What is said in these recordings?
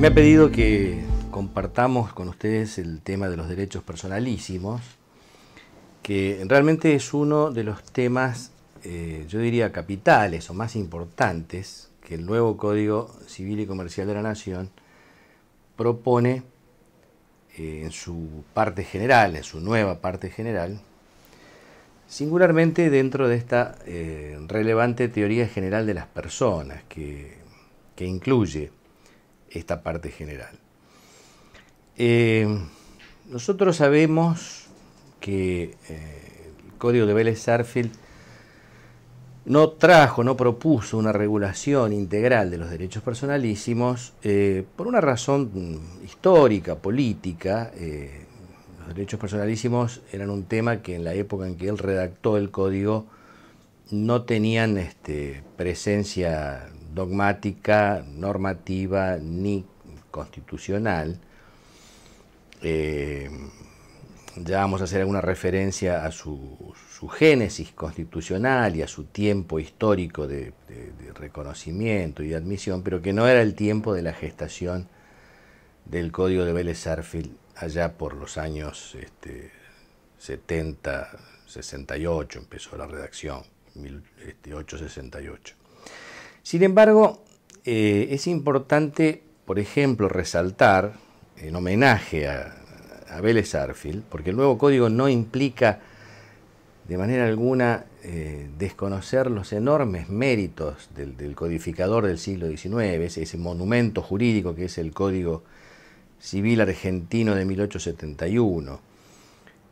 me ha pedido que compartamos con ustedes el tema de los derechos personalísimos, que realmente es uno de los temas, eh, yo diría, capitales o más importantes que el nuevo Código Civil y Comercial de la Nación propone eh, en su parte general, en su nueva parte general, singularmente dentro de esta eh, relevante teoría general de las personas que, que incluye esta parte general. Eh, nosotros sabemos que eh, el código de Vélez Sarfield no trajo, no propuso una regulación integral de los derechos personalísimos eh, por una razón histórica, política. los derechos personalísimos eran un tema que en la época en que él redactó el código no tenían este, presencia dogmática, normativa ni constitucional. Eh, ya vamos a hacer alguna referencia a su, génesis constitucional y a su tiempo histórico de, reconocimiento y de admisión, pero que no era el tiempo de la gestación del Código de Vélez Arfield allá por los años 70, este, 68 empezó la redacción, 1868. Sin embargo, eh, es importante, por ejemplo, resaltar, en homenaje a, a Vélez Arfield, porque el nuevo código no implica de manera alguna eh, desconocer los enormes méritos del, codificador del siglo XIX, ese, monumento jurídico que es el Código Civil Argentino de 1871.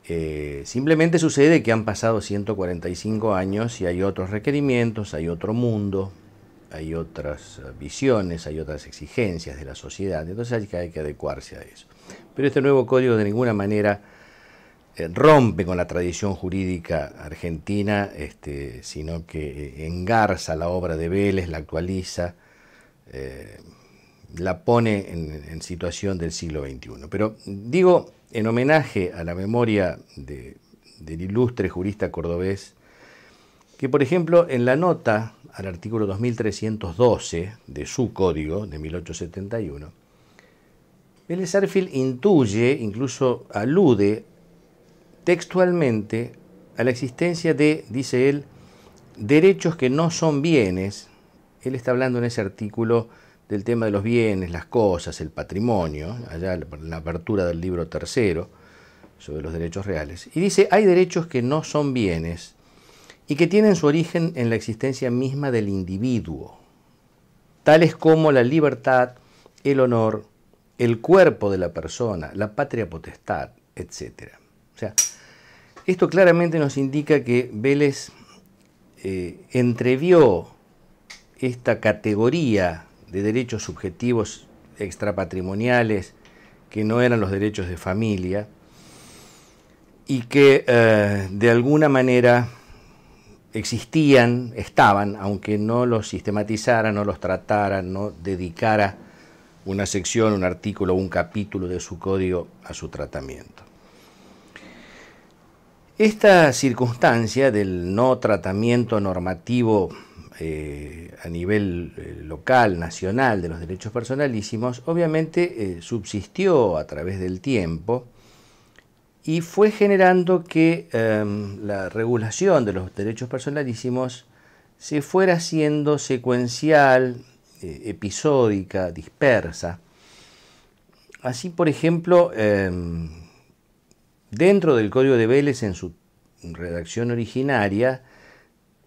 Eh, simplemente sucede que han pasado 145 años y hay otros requerimientos, hay otro mundo, hay otras eh, visiones, hay otras exigencias de la sociedad, entonces hay que, adecuarse a eso. Pero este nuevo código de ninguna manera eh, rompe con la tradición jurídica argentina, este, sino que eh, engarza la obra de Vélez, la actualiza, la pone en, situación del siglo XXI. Pero digo, en homenaje a la memoria del ilustre jurista cordobés, que por ejemplo en la nota al artículo 2312 de su código de 1871, Vélez Arfield intuye, incluso alude textualmente a la existencia de, dice él, derechos que no son bienes. Él está hablando en ese artículo del tema de los bienes, las cosas, el patrimonio, allá en la apertura del libro tercero sobre los derechos reales. Y dice, hay derechos que no son bienes, y que tienen su origen en la existencia misma del individuo, tales como la libertad, el honor, el cuerpo de la persona, la patria potestad, etc. O sea, esto claramente nos indica que Vélez eh, entrevió esta categoría de derechos subjetivos extrapatrimoniales que no eran los derechos de familia y que eh, de alguna manera existían, estaban, aunque no los sistematizaran, no los tratara, no dedicara una sección, un artículo, un capítulo de su código a su tratamiento. Esta circunstancia del no tratamiento normativo eh, a nivel eh, local, nacional, de los derechos personalísimos, obviamente eh, subsistió a través del tiempo y fue generando que em, la regulación de los derechos personalísimos se fuera haciendo secuencial, eh, episódica, dispersa. Así, por ejemplo, em, dentro del Código de Vélez, en su redacción originaria,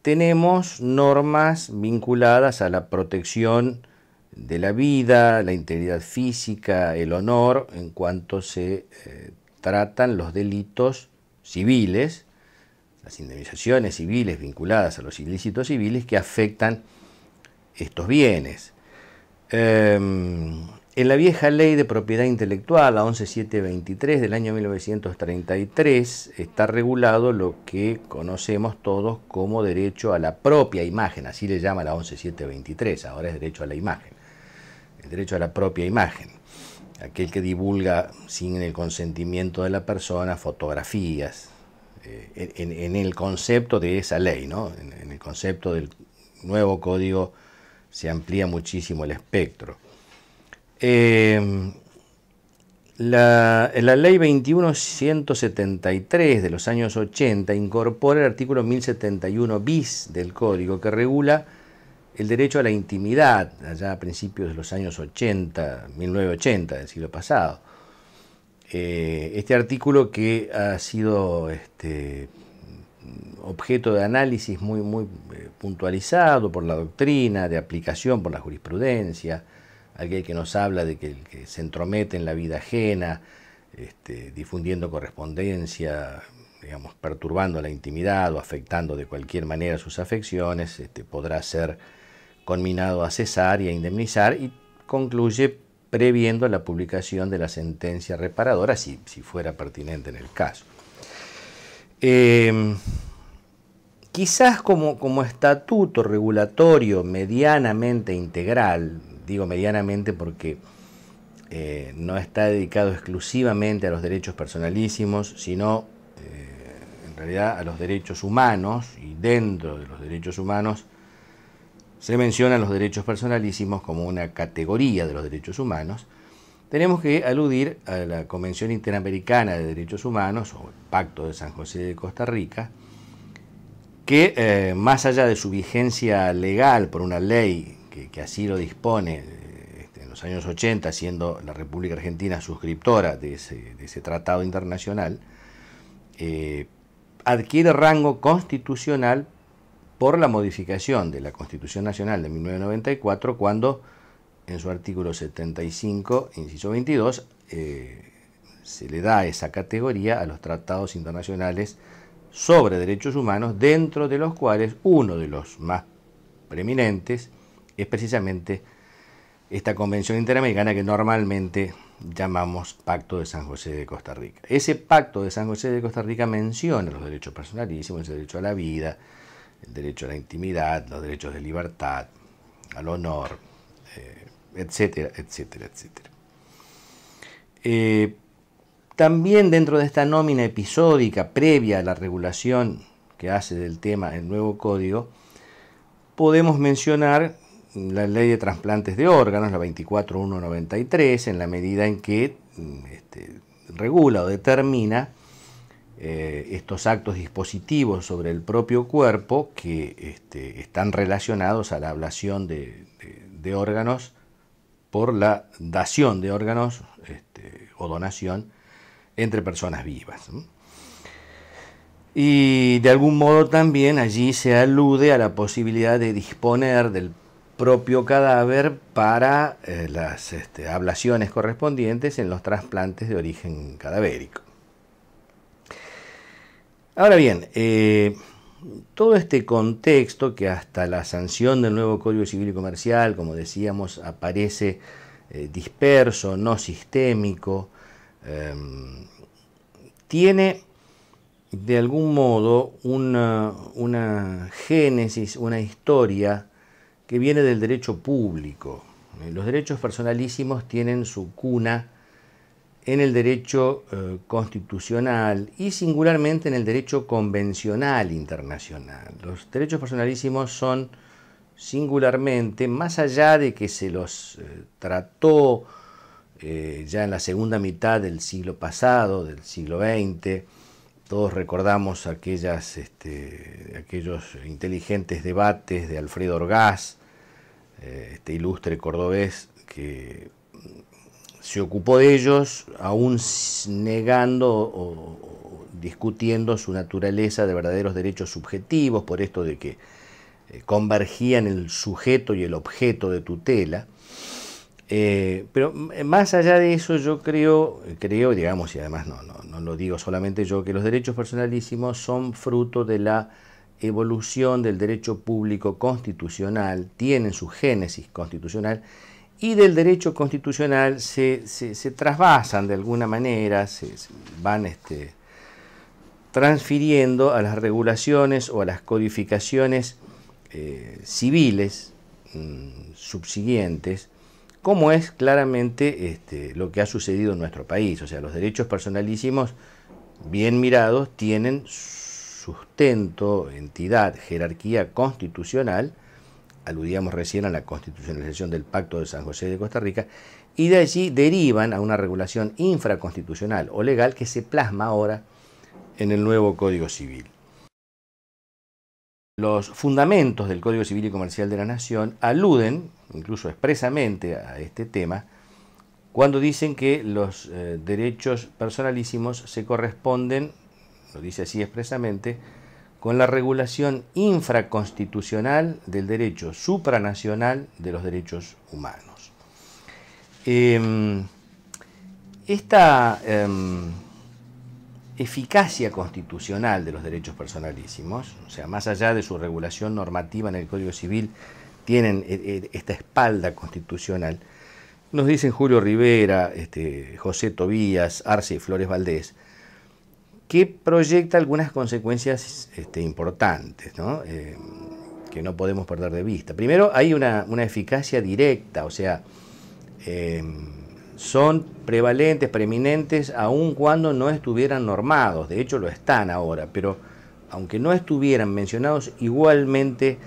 tenemos normas vinculadas a la protección de la vida, la integridad física, el honor, en cuanto se eh, tratan los delitos civiles, las indemnizaciones civiles vinculadas a los ilícitos civiles que afectan estos bienes. Em, en la vieja ley de propiedad intelectual, la 11723 del año 1933, está regulado lo que conocemos todos como derecho a la propia imagen, así le llama la 11723, ahora es derecho a la imagen, el derecho a la propia imagen aquel que divulga sin el consentimiento de la persona fotografías, eh, en, el concepto de esa ley, ¿no? en, el concepto del nuevo código se amplía muchísimo el espectro. Em, la, la, ley 21173 de los años 80 incorpora el artículo 1071 bis del código que regula el derecho a la intimidad, allá a principios de los años 80, 1980 del siglo pasado. Eh, este artículo que ha sido este, objeto de análisis muy, muy eh, puntualizado por la doctrina, de aplicación por la jurisprudencia, aquel que nos habla de que el que se entromete en la vida ajena, este, difundiendo correspondencia, digamos, perturbando la intimidad o afectando de cualquier manera sus afecciones, este, podrá ser conminado a cesar y a indemnizar y concluye previendo la publicación de la sentencia reparadora, si, si fuera pertinente en el caso. Em, quizás como, estatuto regulatorio medianamente integral, digo medianamente porque eh, no está dedicado exclusivamente a los derechos personalísimos, sino eh, en realidad a los derechos humanos y dentro de los derechos humanos se mencionan los derechos personalísimos como una categoría de los derechos humanos, tenemos que aludir a la Convención Interamericana de Derechos Humanos o el Pacto de San José de Costa Rica, que eh, más allá de su vigencia legal por una ley que, así lo dispone este, en los años 80, siendo la República Argentina suscriptora de ese, tratado internacional, eh, adquiere rango constitucional por la modificación de la Constitución Nacional de 1994 cuando en su artículo 75, inciso 22, eh, se le da esa categoría a los tratados internacionales sobre derechos humanos, dentro de los cuales uno de los más preeminentes es precisamente esta Convención Interamericana que normalmente llamamos Pacto de San José de Costa Rica. Ese Pacto de San José de Costa Rica menciona los derechos personalísimos, el derecho a la vida, el derecho a la intimidad, los derechos de libertad, al honor, eh, etcétera, etcétera, etcétera. Eh, también dentro de esta nómina episódica previa a la regulación que hace del tema el nuevo código, podemos mencionar la ley de trasplantes de órganos, la 24193, en la medida en que mm, este, regula o determina eh, estos actos dispositivos sobre el propio cuerpo que este, están relacionados a la ablación de, órganos por la dación de órganos este, o donación entre personas vivas. Y de algún modo también allí se alude a la posibilidad de disponer del propio cadáver para eh, las este, ablaciones correspondientes en los trasplantes de origen cadavérico. Ahora bien, eh, todo este contexto que hasta la sanción del nuevo Código Civil y Comercial, como decíamos, aparece eh, disperso, no sistémico, em, tiene de algún modo una, génesis, una historia que viene del derecho público. Eh, los derechos personalísimos tienen su cuna en el derecho eh, constitucional y singularmente en el derecho convencional internacional. Los derechos personalísimos son singularmente, más allá de que se los eh, trató eh, ya en la segunda mitad del siglo pasado, del siglo XX, todos recordamos aquellas, este, aquellos inteligentes debates de Alfredo Orgaz, este ilustre cordobés que se ocupó de ellos aún negando o, discutiendo su naturaleza de verdaderos derechos subjetivos, por esto de que eh, convergían el sujeto y el objeto de tutela. Eh, pero eh, más allá de eso, yo creo, creo, digamos, y además no, no lo digo solamente yo, que los derechos personalísimos son fruto de la evolución del derecho público constitucional, tienen su génesis constitucional, y del derecho constitucional se, se, trasvasan de alguna manera, se, van este, transfiriendo a las regulaciones o a las codificaciones eh, civiles mm, subsiguientes, como es claramente este, lo que ha sucedido en nuestro país. O sea, los derechos personalísimos, bien mirados, tienen sustento, entidad, jerarquía constitucional, aludíamos recién a la constitucionalización del Pacto de San José de Costa Rica, y de allí derivan a una regulación infraconstitucional o legal que se plasma ahora en el nuevo Código Civil. Los fundamentos del Código Civil y Comercial de la Nación aluden, incluso expresamente, a este tema, cuando dicen que los eh, derechos personalísimos se corresponden, lo dice así expresamente, con la regulación infraconstitucional del derecho supranacional de los derechos humanos. Em, esta em, eficacia constitucional de los derechos personalísimos, o sea, más allá de su regulación normativa en el Código Civil, tienen e, e, esta espalda constitucional, nos dicen Julio Rivera, este, José Tobías, Arce y Flores Valdés, que proyecta algunas consecuencias este, importantes, eh, que no podemos perder de vista. Primero, hay una, eficacia directa, o sea, em, son prevalentes, preeminentes, aun cuando no estuvieran normados, de hecho lo están ahora, pero aunque no estuvieran mencionados, igualmente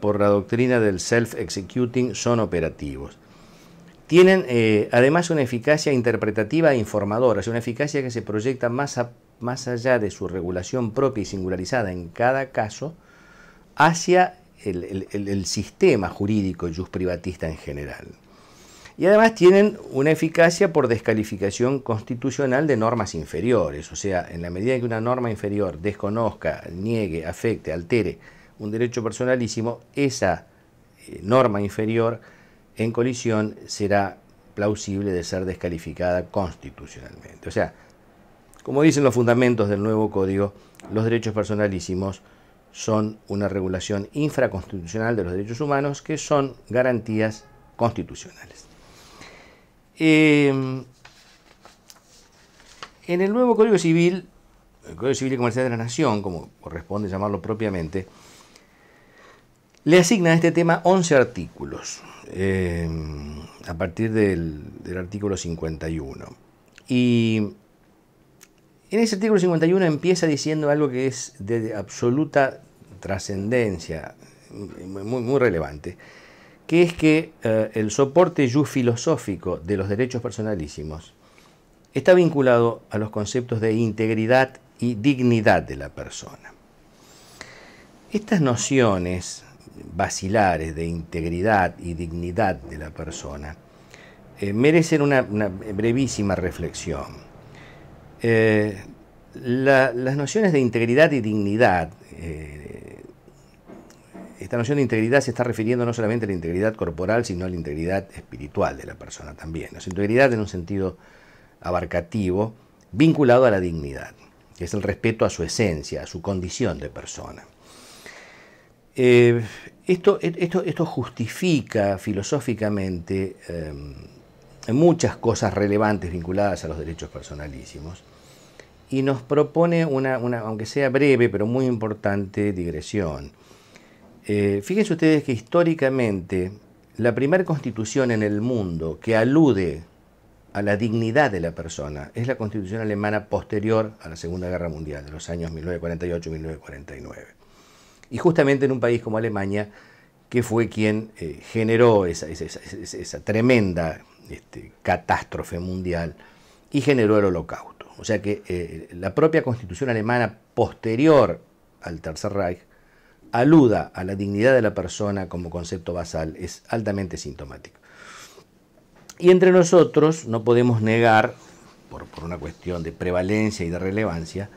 por la doctrina del self-executing son operativos. Tienen eh, además una eficacia interpretativa e informadora, es una eficacia que se proyecta más a más allá de su regulación propia y singularizada en cada caso, hacia el, sistema jurídico sistema jurídico privatista en general. Y además tienen una eficacia por descalificación constitucional de normas inferiores, o sea, en la medida que una norma inferior desconozca, niegue, afecte, altere un derecho personalísimo, esa eh, norma inferior en colisión será plausible de ser descalificada constitucionalmente. O sea, como dicen los fundamentos del nuevo código, los derechos personalísimos son una regulación infraconstitucional de los derechos humanos que son garantías constitucionales. Eh, en el nuevo Código Civil, el Código Civil y Comercial de la Nación, como corresponde llamarlo propiamente, le asigna a este tema 11 artículos, eh, a partir del, del artículo 51. Y en ese artículo 51 empieza diciendo algo que es de absoluta trascendencia, muy, relevante, que es que eh, el soporte yu filosófico de los derechos personalísimos está vinculado a los conceptos de integridad y dignidad de la persona. Estas nociones vacilares de integridad y dignidad de la persona eh, merecen una brevísima reflexión eh, las nociones de integridad y dignidad, eh, esta noción de integridad se está refiriendo no solamente a la integridad corporal, sino a la integridad espiritual de la persona también. la integridad en un sentido abarcativo, vinculado a la dignidad, que es el respeto a su esencia, a su condición de persona. Eh, esto, esto, esto, justifica filosóficamente muchas cosas relevantes vinculadas a los derechos personalísimos y nos propone una, aunque sea breve, pero muy importante digresión. Eh, fíjense ustedes que históricamente la primera constitución en el mundo que alude a la dignidad de la persona es la constitución alemana posterior a la Segunda Guerra Mundial, de los años 1948-1949. Y justamente en un país como Alemania, que fue quien eh, generó esa tremenda este, catástrofe mundial y generó el holocausto. O sea que eh, la propia constitución alemana posterior al Tercer Reich aluda a la dignidad de la persona como concepto basal es altamente sintomático. Y entre nosotros no podemos negar, por, por una cuestión de prevalencia y de relevancia,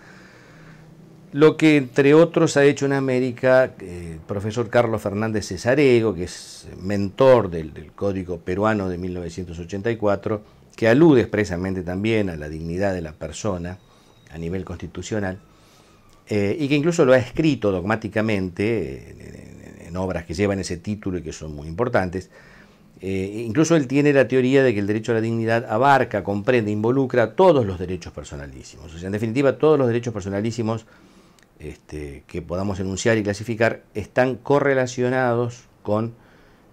lo que, entre otros, ha hecho en América eh, el profesor Carlos Fernández Cesarego, que es mentor del, Código Peruano de 1984, que alude expresamente también a la dignidad de la persona a nivel constitucional, eh, y que incluso lo ha escrito dogmáticamente en, obras que llevan ese título y que son muy importantes. Eh, incluso él tiene la teoría de que el derecho a la dignidad abarca, comprende, involucra todos los derechos personalísimos. O sea, en definitiva, todos los derechos personalísimos este, que podamos enunciar y clasificar están correlacionados con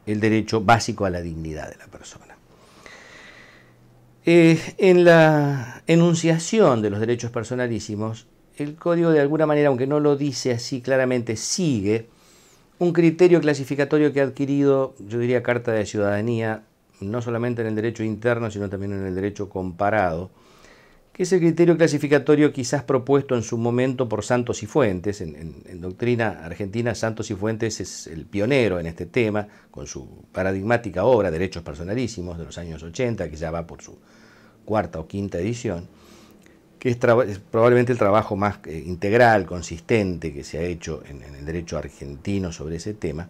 el derecho básico a la dignidad de la persona. Eh, en la enunciación de los derechos personalísimos, el código de alguna manera, aunque no lo dice así claramente, sigue un criterio clasificatorio que ha adquirido, yo diría, Carta de Ciudadanía, no solamente en el derecho interno, sino también en el derecho comparado, que es el criterio clasificatorio quizás propuesto en su momento por Santos y Fuentes. En, doctrina argentina, Santos y Fuentes es el pionero en este tema, con su paradigmática obra, Derechos Personalísimos, de los años 80, que ya va por su cuarta o quinta edición, que es, probablemente el trabajo más eh, integral, consistente que se ha hecho en, el derecho argentino sobre ese tema,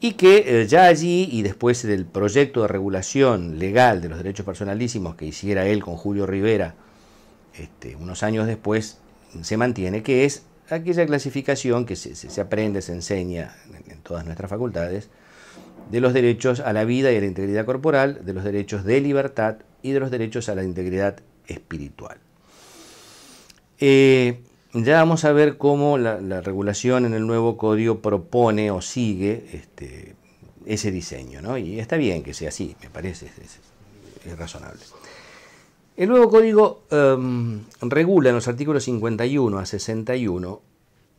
y que eh, ya allí y después del proyecto de regulación legal de los derechos personalísimos que hiciera él con Julio Rivera, este, unos años después se mantiene, que es aquella clasificación que se, aprende, se enseña en, todas nuestras facultades, de los derechos a la vida y a la integridad corporal, de los derechos de libertad y de los derechos a la integridad espiritual. Eh, ya vamos a ver cómo la, regulación en el nuevo código propone o sigue este, ese diseño, ¿no? Y está bien que sea así, me parece, es razonable. El nuevo código em, regula en los artículos 51 a 61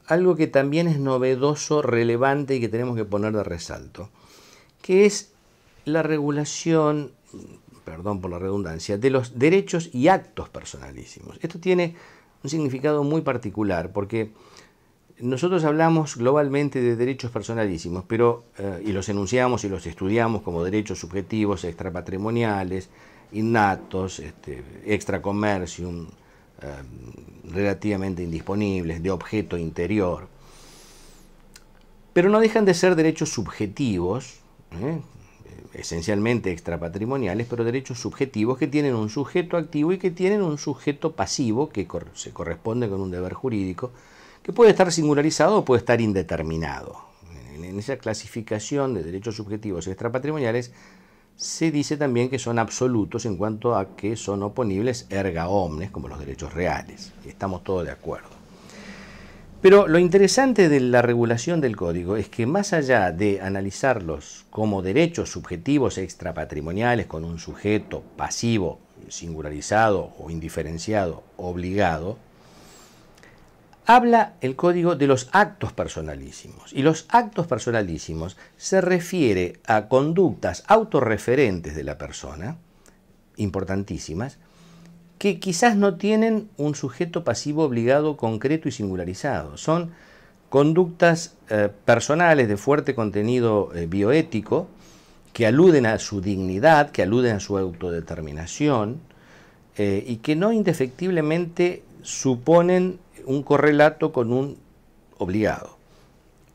algo que también es novedoso, relevante y que tenemos que poner de resalto, que es la regulación, perdón por la redundancia, de los derechos y actos personalísimos. Esto tiene un significado muy particular porque nosotros hablamos globalmente de derechos personalísimos, pero eh, y los enunciamos y los estudiamos como derechos subjetivos, extrapatrimoniales, innatos, este, extra comercium, eh, relativamente indisponibles, de objeto interior. Pero no dejan de ser derechos subjetivos, ¿eh? esencialmente extrapatrimoniales, pero derechos subjetivos que tienen un sujeto activo y que tienen un sujeto pasivo que se corresponde con un deber jurídico, que puede estar singularizado o puede estar indeterminado. En esa clasificación de derechos subjetivos extrapatrimoniales se dice también que son absolutos en cuanto a que son oponibles erga omnes, como los derechos reales. Estamos todos de acuerdo. Pero lo interesante de la regulación del código es que más allá de analizarlos como derechos subjetivos extrapatrimoniales con un sujeto pasivo, singularizado o indiferenciado, obligado, habla el código de los actos personalísimos. Y los actos personalísimos se refiere a conductas autorreferentes de la persona, importantísimas, que quizás no tienen un sujeto pasivo obligado concreto y singularizado. Son conductas eh, personales de fuerte contenido eh, bioético que aluden a su dignidad, que aluden a su autodeterminación eh, y que no indefectiblemente suponen un correlato con un obligado.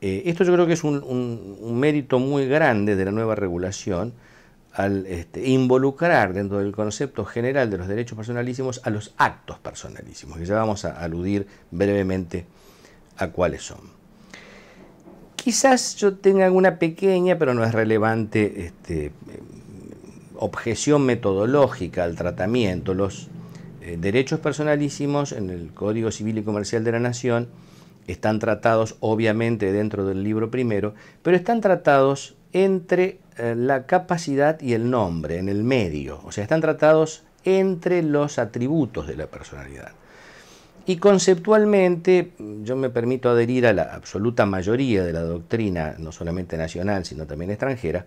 Eh, esto yo creo que es un, mérito muy grande de la nueva regulación al este, involucrar dentro del concepto general de los derechos personalísimos a los actos personalísimos, que ya vamos a aludir brevemente a cuáles son. Quizás yo tenga alguna pequeña, pero no es relevante, este, eh, objeción metodológica al tratamiento. Los eh, derechos personalísimos en el Código Civil y Comercial de la Nación están tratados obviamente dentro del libro primero, pero están tratados entre eh, la capacidad y el nombre, en el medio, o sea, están tratados entre los atributos de la personalidad. Y conceptualmente yo me permito adherir a la absoluta mayoría de la doctrina, no solamente nacional, sino también extranjera,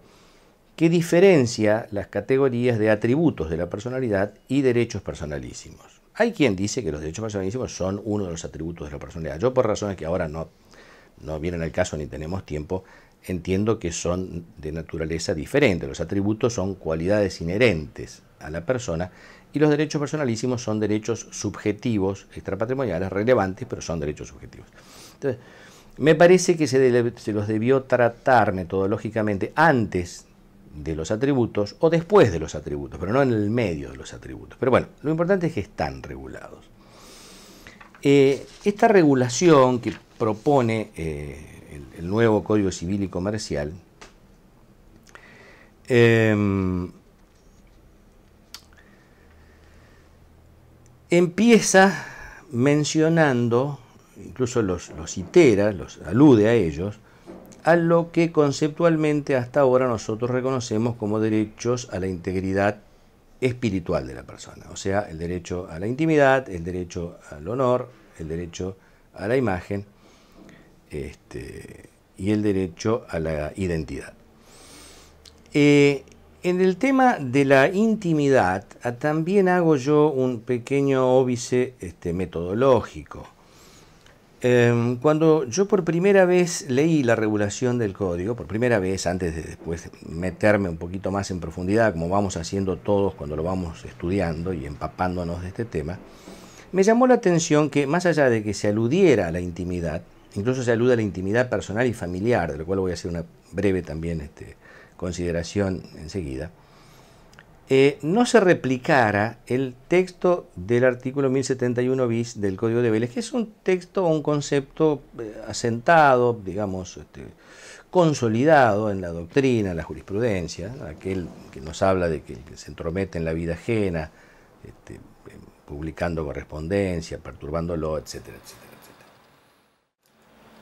que diferencia las categorías de atributos de la personalidad y derechos personalísimos. Hay quien dice que los derechos personalísimos son uno de los atributos de la personalidad. Yo por razones que ahora no, no vienen al caso ni tenemos tiempo, entiendo que son de naturaleza diferente. Los atributos son cualidades inherentes a la persona y los derechos personalísimos son derechos subjetivos, extrapatrimoniales, relevantes, pero son derechos subjetivos. Entonces, me parece que se, se los debió tratar metodológicamente antes de los atributos o después de los atributos, pero no en el medio de los atributos. Pero bueno, lo importante es que están regulados. Eh, esta regulación que propone eh, el, nuevo Código Civil y Comercial em, empieza mencionando, incluso los, los itera, los alude a ellos, a lo que conceptualmente hasta ahora nosotros reconocemos como derechos a la integridad espiritual de la persona, o sea, el derecho a la intimidad, el derecho al honor, el derecho a la imagen este, y el derecho a la identidad. Eh, en el tema de la intimidad, ah, también hago yo un pequeño óbice este, metodológico. Em, cuando yo por primera vez leí la regulación del código, por primera vez, antes de después meterme un poquito más en profundidad, como vamos haciendo todos cuando lo vamos estudiando y empapándonos de este tema, me llamó la atención que más allá de que se aludiera a la intimidad, incluso se alude a la intimidad personal y familiar, de lo cual voy a hacer una breve también este, consideración enseguida, eh, no se replicara el texto del artículo 1071 bis del Código de Vélez, que es un texto o un concepto eh, asentado, digamos, este, consolidado en la doctrina, en la jurisprudencia, aquel que nos habla de que, se entromete en la vida ajena, este, em, publicando correspondencia, perturbándolo, etcétera, etcétera, etcétera.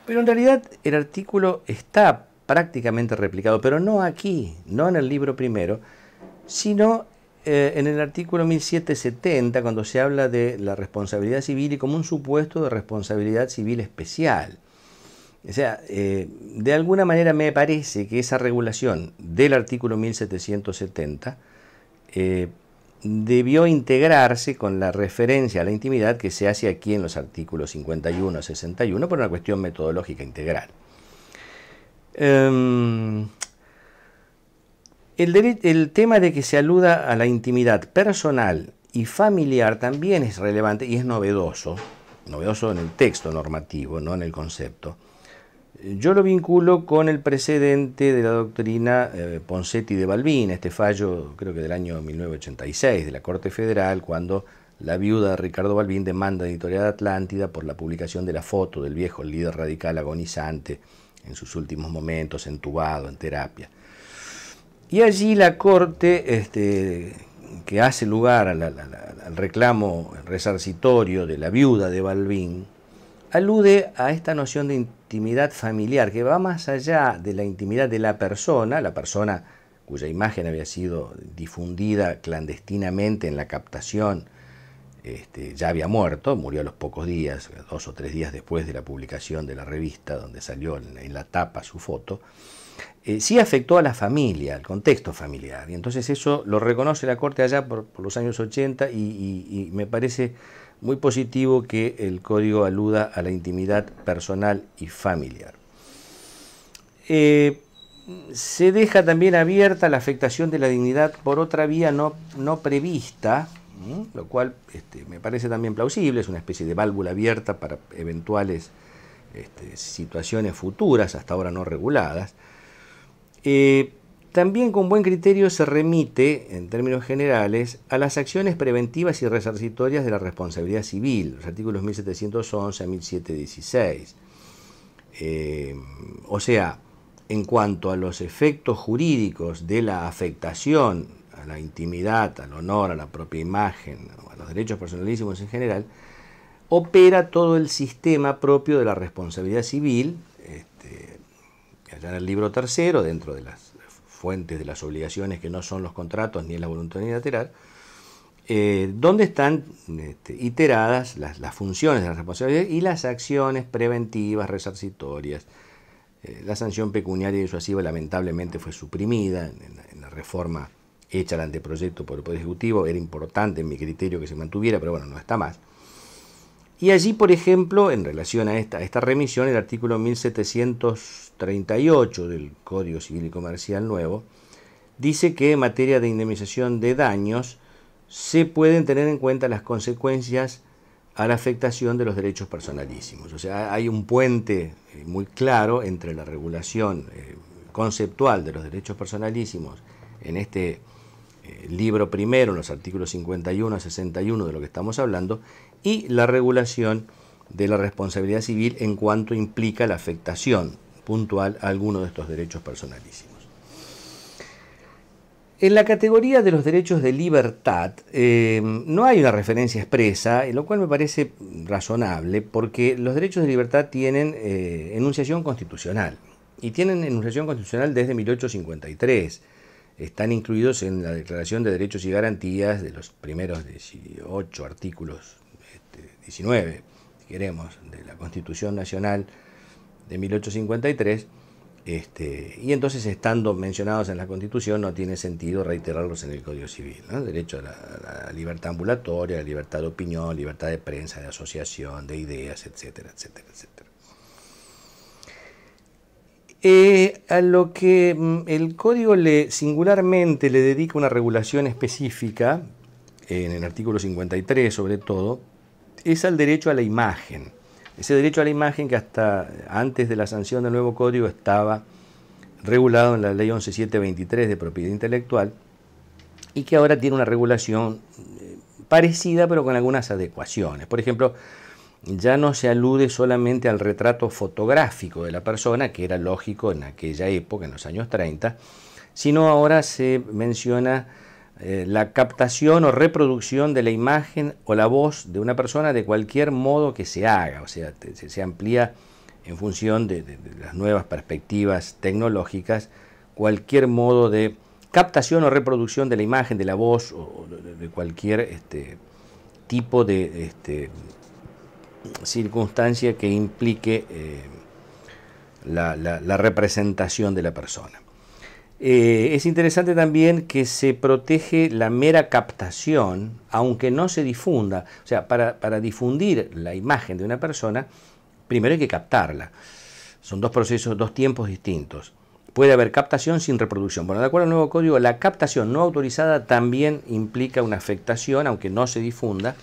Pero en realidad el artículo está prácticamente replicado, pero no aquí, no en el libro primero, sino eh, en el artículo 1770, cuando se habla de la responsabilidad civil y como un supuesto de responsabilidad civil especial. O sea, eh, de alguna manera me parece que esa regulación del artículo 1770 eh, debió integrarse con la referencia a la intimidad que se hace aquí en los artículos 51 a 61 por una cuestión metodológica integral. Em, el, tema de que se aluda a la intimidad personal y familiar también es relevante y es novedoso, novedoso en el texto normativo, no en el concepto. Yo lo vinculo con el precedente de la doctrina eh, Poncetti de Balbín, este fallo creo que del año 1986 de la Corte Federal, cuando la viuda de Ricardo Balbín demanda Editorial Atlántida por la publicación de la foto del viejo líder radical agonizante en sus últimos momentos, entubado, en terapia. Y allí la Corte, este, que hace lugar al, reclamo resarcitorio de la viuda de Balbín, alude a esta noción de intimidad familiar que va más allá de la intimidad de la persona, la persona cuya imagen había sido difundida clandestinamente en la captación, este, ya había muerto, murió a los pocos días, dos o tres días después de la publicación de la revista donde salió en la tapa su foto, eh, sí afectó a la familia, al contexto familiar. Y entonces eso lo reconoce la Corte allá por, los años 80 y, me parece muy positivo que el código aluda a la intimidad personal y familiar. Eh, se deja también abierta la afectación de la dignidad por otra vía no, prevista, lo cual este, me parece también plausible, es una especie de válvula abierta para eventuales este, situaciones futuras, hasta ahora no reguladas. Eh, también con buen criterio se remite, en términos generales, a las acciones preventivas y resarcitorias de la responsabilidad civil, los artículos 1711 a 1716. Eh, o sea, en cuanto a los efectos jurídicos de la afectación a la intimidad, al honor, a la propia imagen, a los derechos personalísimos en general, opera todo el sistema propio de la responsabilidad civil, este, allá en el libro tercero, dentro de las fuentes de las obligaciones que no son los contratos ni la voluntad unilateral, eh, donde están este, iteradas las, funciones de la responsabilidad y las acciones preventivas, resarcitorias. Eh, la sanción pecuniaria y disuasiva lamentablemente fue suprimida en en la reforma hecha al anteproyecto por el Poder Ejecutivo. Era importante en mi criterio que se mantuviera, pero bueno, no está más. Y allí, por ejemplo, en relación a esta, esta remisión, el artículo 1738 del Código Civil y Comercial Nuevo dice que en materia de indemnización de daños se pueden tener en cuenta las consecuencias a la afectación de los derechos personalísimos. O sea, hay un puente eh, muy claro entre la regulación eh, conceptual de los derechos personalísimos en este eh, libro primero, en los artículos 51 a 61 de lo que estamos hablando, y la regulación de la responsabilidad civil en cuanto implica la afectación puntual a alguno de estos derechos personalísimos. En la categoría de los derechos de libertad em, no hay una referencia expresa, lo cual me parece razonable, porque los derechos de libertad tienen eh, enunciación constitucional, y tienen enunciación constitucional desde 1853. Están incluidos en la Declaración de Derechos y Garantías de los primeros 18 artículos 19 si queremos, de la Constitución Nacional de 1853, este, y entonces estando mencionados en la Constitución no tiene sentido reiterarlos en el Código Civil. derecho a la, libertad ambulatoria, libertad de opinión, libertad de prensa, de asociación, de ideas, etcétera, etcétera, etcétera. Eh, a lo que mm, el Código le, singularmente le dedica una regulación específica, en el artículo 53 sobre todo, es al derecho a la imagen. Ese derecho a la imagen que hasta antes de la sanción del nuevo código estaba regulado en la ley 11723 de propiedad intelectual y que ahora tiene una regulación eh, parecida pero con algunas adecuaciones. Por ejemplo, ya no se alude solamente al retrato fotográfico de la persona, que era lógico en aquella época, en los años 30, sino ahora se menciona eh, la captación o reproducción de la imagen o la voz de una persona de cualquier modo que se haga, o sea, se, amplía en función de, las nuevas perspectivas tecnológicas, cualquier modo de captación o reproducción de la imagen, de la voz o, de, cualquier este, tipo de este, circunstancia que implique eh, la representación de la persona. Eh, es interesante también que se protege la mera captación, aunque no se difunda. O sea, para, para difundir la imagen de una persona, primero hay que captarla. Son dos procesos, dos tiempos distintos. Puede haber captación sin reproducción. Bueno, de acuerdo al nuevo código, la captación no autorizada también implica una afectación, aunque no se difunda,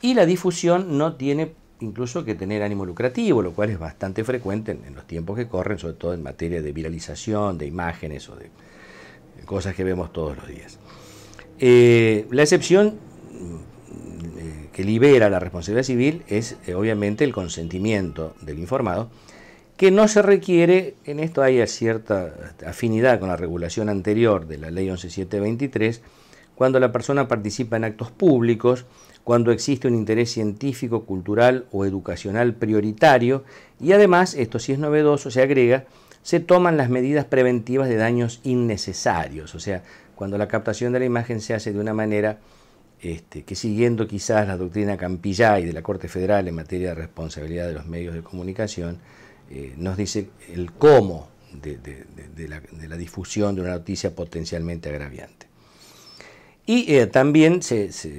y la difusión no tiene incluso que tener ánimo lucrativo, lo cual es bastante frecuente en, los tiempos que corren, sobre todo en materia de viralización, de imágenes o de cosas que vemos todos los días. Eh, la excepción mm, eh, que libera la responsabilidad civil es eh, obviamente el consentimiento del informado, que no se requiere, en esto hay cierta afinidad con la regulación anterior de la ley 11723, cuando la persona participa en actos públicos, cuando existe un interés científico, cultural o educacional prioritario y además, esto si es novedoso, se agrega, se toman las medidas preventivas de daños innecesarios, o sea, cuando la captación de la imagen se hace de una manera este, que siguiendo quizás la doctrina Campillay de la Corte Federal en materia de responsabilidad de los medios de comunicación, eh, nos dice el cómo de, la, de la difusión de una noticia potencialmente agraviante. Y eh, también se, se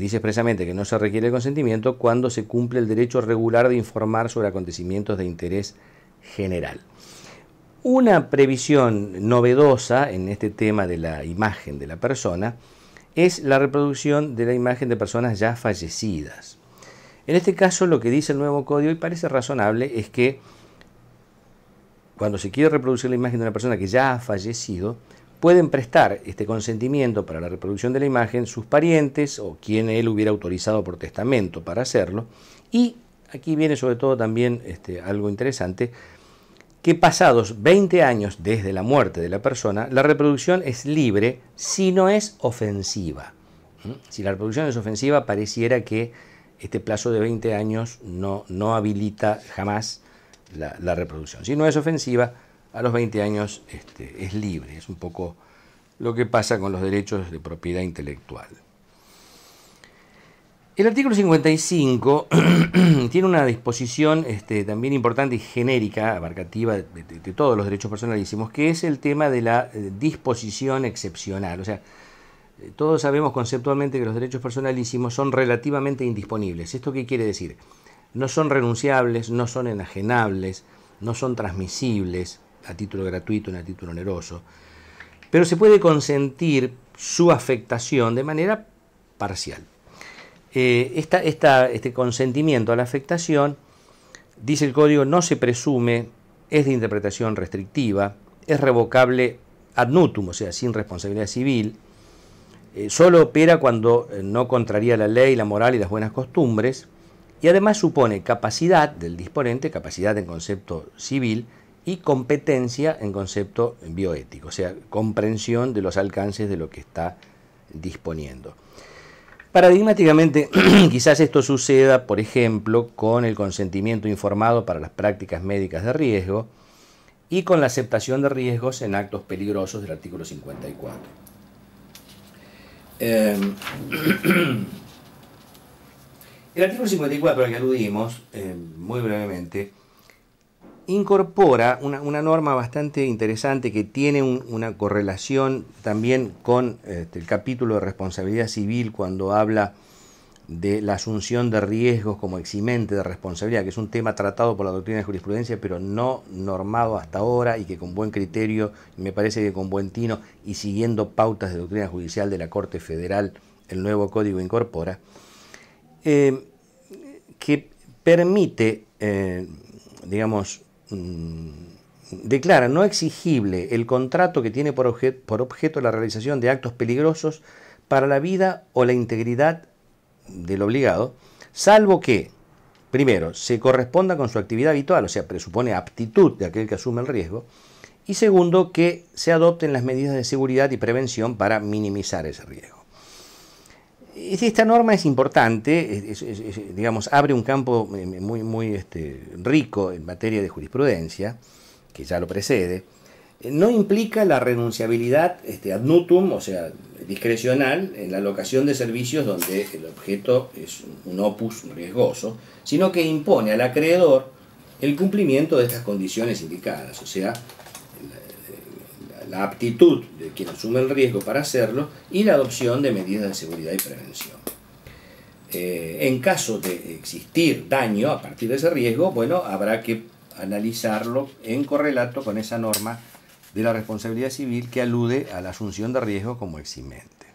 dice expresamente que no se requiere el consentimiento cuando se cumple el derecho regular de informar sobre acontecimientos de interés general. Una previsión novedosa en este tema de la imagen de la persona es la reproducción de la imagen de personas ya fallecidas. En este caso lo que dice el nuevo código y parece razonable es que cuando se quiere reproducir la imagen de una persona que ya ha fallecido, pueden prestar este consentimiento para la reproducción de la imagen sus parientes o quien él hubiera autorizado por testamento para hacerlo. Y aquí viene sobre todo también este, algo interesante, que pasados 20 años desde la muerte de la persona, la reproducción es libre si no es ofensiva. ¿Mm? Si la reproducción es ofensiva, pareciera que este plazo de 20 años no, no habilita jamás la reproducción. Si no es ofensiva, a los 20 años este, es libre. Es un poco lo que pasa con los derechos de propiedad intelectual. El artículo 55 tiene una disposición este, también importante y genérica, abarcativa de, todos los derechos personalísimos, que es el tema de la eh, disposición excepcional. O sea, eh, todos sabemos conceptualmente que los derechos personalísimos son relativamente indisponibles. ¿Esto qué quiere decir? No son renunciables, no son enajenables, no son transmisibles, a título gratuito ni a título oneroso, pero se puede consentir su afectación de manera parcial. Eh, este consentimiento a la afectación, dice el código, no se presume, es de interpretación restrictiva, es revocable ad nutum, o sea, sin responsabilidad civil, eh, solo opera cuando eh, no contraría la ley, la moral y las buenas costumbres, y además supone capacidad del disponente, capacidad en concepto civil, y competencia en concepto bioético, o sea, comprensión de los alcances de lo que está disponiendo. Paradigmáticamente, quizás esto suceda, por ejemplo, con el consentimiento informado para las prácticas médicas de riesgo y con la aceptación de riesgos en actos peligrosos del artículo 54. Em, el artículo 54 al que aludimos, em, muy brevemente, incorpora una, norma bastante interesante que tiene una correlación también con este, el capítulo de responsabilidad civil cuando habla de la asunción de riesgos como eximente de responsabilidad, que es un tema tratado por la doctrina de jurisprudencia, pero no normado hasta ahora y que con buen criterio, me parece que con buen tino y siguiendo pautas de doctrina judicial de la Corte Federal, el nuevo código incorpora, eh, que permite, eh, digamos, Mm, declara no exigible el contrato que tiene por, objeto la realización de actos peligrosos para la vida o la integridad del obligado, salvo que, primero, se corresponda con su actividad habitual, o sea, presupone aptitud de aquel que asume el riesgo, y segundo, que se adopten las medidas de seguridad y prevención para minimizar ese riesgo. Esta norma es importante, digamos, abre un campo eh, muy, muy este, rico en materia de jurisprudencia, que ya lo precede. Eh, no implica la renunciabilidad este, ad nutum, o sea, discrecional, en la locación de servicios donde el objeto es un opus riesgoso, sino que impone al acreedor el cumplimiento de estas condiciones indicadas, o sea, la aptitud de quien asume el riesgo para hacerlo y la adopción de medidas de seguridad y prevención. Eh, en caso de existir daño a partir de ese riesgo, bueno, habrá que analizarlo en correlato con esa norma de la responsabilidad civil que alude a la asunción de riesgo como eximente.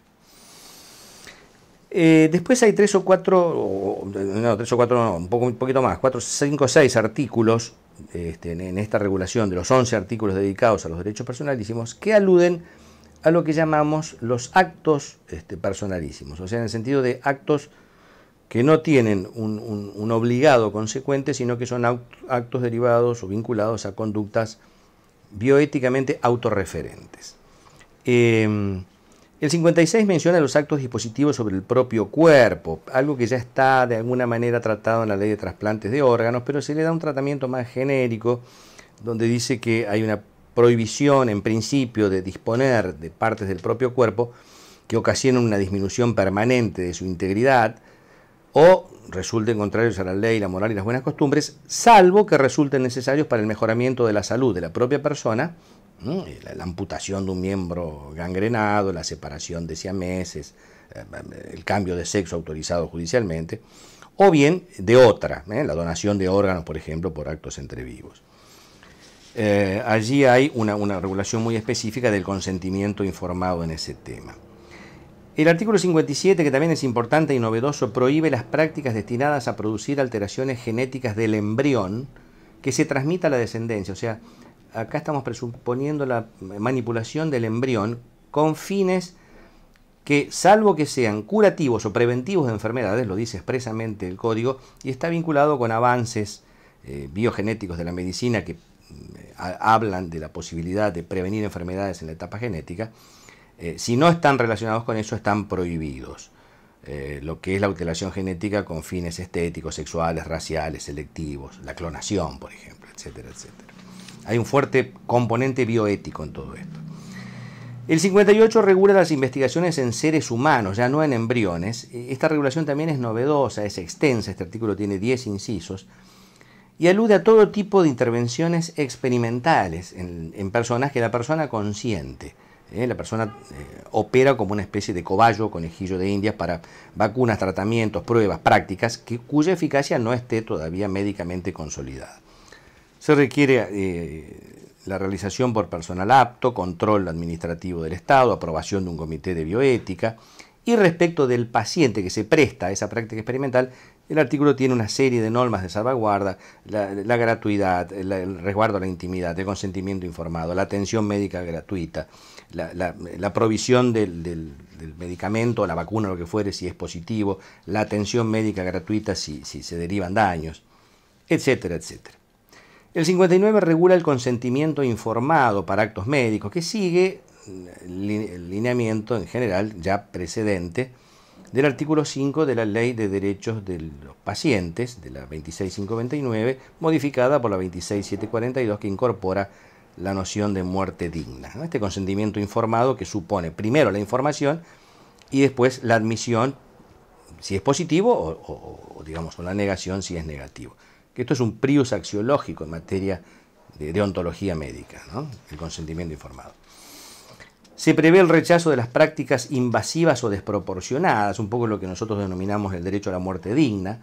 Eh, después hay tres o cuatro, no, tres o cuatro, no, un, poco, un poquito más, cuatro, cinco o seis artículos este, en esta regulación de los 11 artículos dedicados a los derechos personalísimos que aluden a lo que llamamos los actos este, personalísimos, o sea, en el sentido de actos que no tienen un, obligado consecuente, sino que son actos derivados o vinculados a conductas bioéticamente autorreferentes. Em, el 56 menciona los actos dispositivos sobre el propio cuerpo, algo que ya está de alguna manera tratado en la ley de trasplantes de órganos, pero se le da un tratamiento más genérico, donde dice que hay una prohibición en principio de disponer de partes del propio cuerpo que ocasionen una disminución permanente de su integridad o resulten contrarios a la ley, la moral y las buenas costumbres, salvo que resulten necesarios para el mejoramiento de la salud de la propia persona eh, la, amputación de un miembro gangrenado, la separación de siameses, eh, el cambio de sexo autorizado judicialmente, o bien de otra, ¿eh? la donación de órganos, por ejemplo, por actos entre vivos. allí hay una, una regulación muy específica del consentimiento informado en ese tema. El artículo 57, que también es importante y novedoso, prohíbe las prácticas destinadas a producir alteraciones genéticas del embrión que se transmita a la descendencia. O sea, acá estamos presuponiendo la manipulación del embrión con fines que, salvo que sean curativos o preventivos de enfermedades, lo dice expresamente el código, y está vinculado con avances eh, biogenéticos de la medicina que mm, hablan de la posibilidad de prevenir enfermedades en la etapa genética, eh, si no están relacionados con eso, están prohibidos. Eh, lo que es la alteración genética con fines estéticos, sexuales, raciales, selectivos, la clonación, por ejemplo, etcétera, etcétera. Hay un fuerte componente bioético en todo esto. El 58 regula las investigaciones en seres humanos, ya no en embriones. Esta regulación también es novedosa, es extensa, este artículo tiene 10 incisos, y alude a todo tipo de intervenciones experimentales en, personas que la persona consiente. ¿eh? La persona eh, opera como una especie de cobayo, conejillo de indias para vacunas, tratamientos, pruebas, prácticas, que, cuya eficacia no esté todavía médicamente consolidada. Se requiere eh, la realización por personal apto, control administrativo del Estado, aprobación de un comité de bioética. Y respecto del paciente que se presta a esa práctica experimental, el artículo tiene una serie de normas de salvaguarda, la, gratuidad, el resguardo a la intimidad, el consentimiento informado, la atención médica gratuita, la, provisión del, medicamento del, medicamento, la vacuna, lo que fuere, si es positivo, la atención médica gratuita si se derivan daños, etcétera, etcétera. El 59 regula el consentimiento informado para actos médicos, que sigue el lineamiento en general ya precedente del artículo 5 de la Ley de Derechos de los Pacientes, de la 26529, modificada por la 26742, que incorpora la noción de muerte digna. Este consentimiento informado que supone primero la información y después la admisión si es positivo o, digamos, o la negación si es negativo esto es un prius axiológico en materia de, deontología ontología médica, el consentimiento informado. Se prevé el rechazo de las prácticas invasivas o desproporcionadas, un poco lo que nosotros denominamos el derecho a la muerte digna,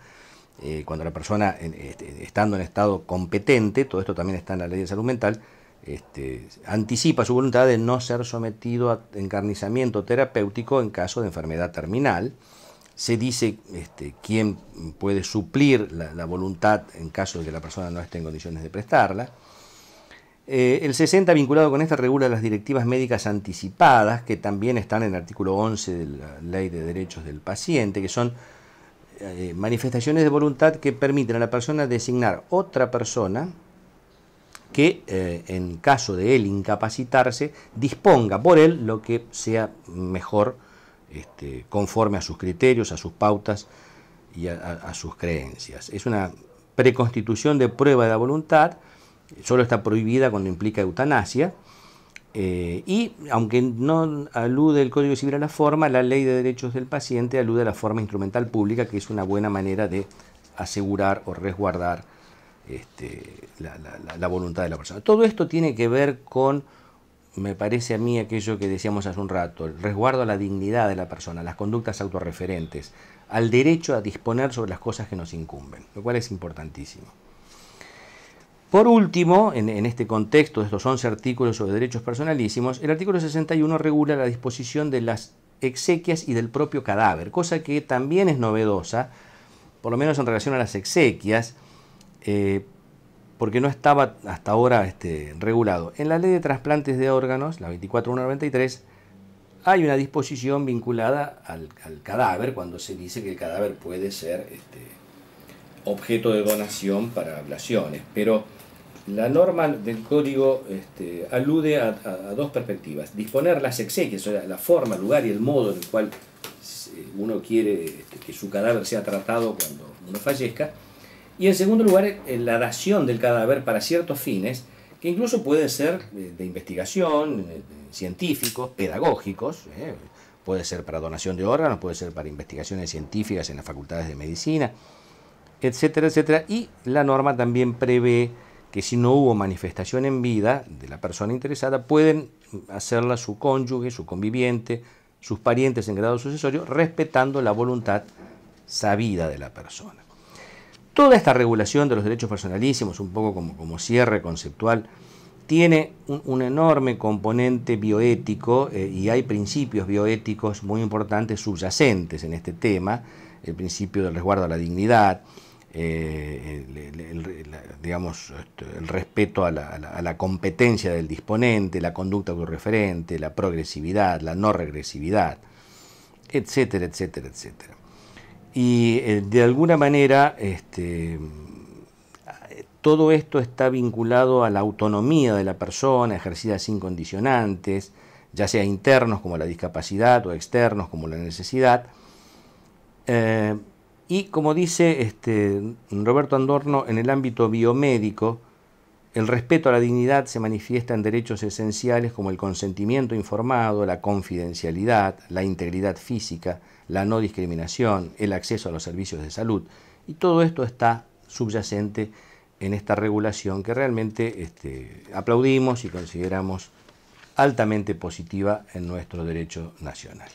eh, cuando la persona, este, estando en estado competente, todo esto también está en la ley de salud mental, este, anticipa su voluntad de no ser sometido a encarnizamiento terapéutico en caso de enfermedad terminal se dice este, quién puede suplir la, voluntad en caso de que la persona no esté en condiciones de prestarla. Eh, el 60 vinculado con esta regula las directivas médicas anticipadas, que también están en el artículo 11 de la Ley de Derechos del Paciente, que son eh, manifestaciones de voluntad que permiten a la persona designar otra persona que eh, en caso de él incapacitarse disponga por él lo que sea mejor este, conforme a sus criterios, a sus pautas y a, sus creencias. Es una preconstitución de prueba de la voluntad, solo está prohibida cuando implica eutanasia, eh, y aunque no alude el Código Civil a la forma, la Ley de Derechos del Paciente alude a la forma instrumental pública, que es una buena manera de asegurar o resguardar este, la voluntad de la persona. Todo esto tiene que ver con me parece a mí aquello que decíamos hace un rato, el resguardo a la dignidad de la persona, las conductas autorreferentes, al derecho a disponer sobre las cosas que nos incumben, lo cual es importantísimo. Por último, en, este contexto de estos 11 artículos sobre derechos personalísimos, el artículo 61 regula la disposición de las exequias y del propio cadáver, cosa que también es novedosa, por lo menos en relación a las exequias, eh, porque no estaba hasta ahora este, regulado. En la ley de trasplantes de órganos, la 24193, hay una disposición vinculada al, cadáver cuando se dice que el cadáver puede ser este, objeto de donación para ablaciones, pero la norma del código este, alude a, a, dos perspectivas, disponer las exequias, o sea, la forma, el lugar y el modo en el cual eh, uno quiere que su cadáver sea tratado cuando uno fallezca, y en segundo lugar, eh, la dación del cadáver para ciertos fines, que incluso pueden ser eh, de investigación, eh, científicos, pedagógicos, puede ser para donación de órganos, puede ser para investigaciones científicas en las facultades de medicina, etcétera, etcétera. Y la norma también prevé que si no hubo manifestación en vida de la persona interesada, pueden hacerla su cónyuge, su conviviente, sus parientes en grado sucesorio, respetando la voluntad sabida de la persona. Toda esta regulación de los derechos personalísimos, un poco como, como cierre conceptual, tiene un, enorme componente bioético eh, y hay principios bioéticos muy importantes subyacentes en este tema, el principio del resguardo a la dignidad, eh, el, digamos, este, el respeto a la, competencia del disponente, la conducta referente, la progresividad, la no regresividad, etcétera, etcétera, etcétera. Y eh, de alguna manera, este, todo esto está vinculado a la autonomía de la persona, ejercida sin condicionantes, ya sea internos como la discapacidad o externos como la necesidad. Eh, y como dice este, Roberto Andorno, en el ámbito biomédico, el respeto a la dignidad se manifiesta en derechos esenciales como el consentimiento informado, la confidencialidad, la integridad física, la no discriminación, el acceso a los servicios de salud. Y todo esto está subyacente en esta regulación que realmente este, aplaudimos y consideramos altamente positiva en nuestro derecho nacional.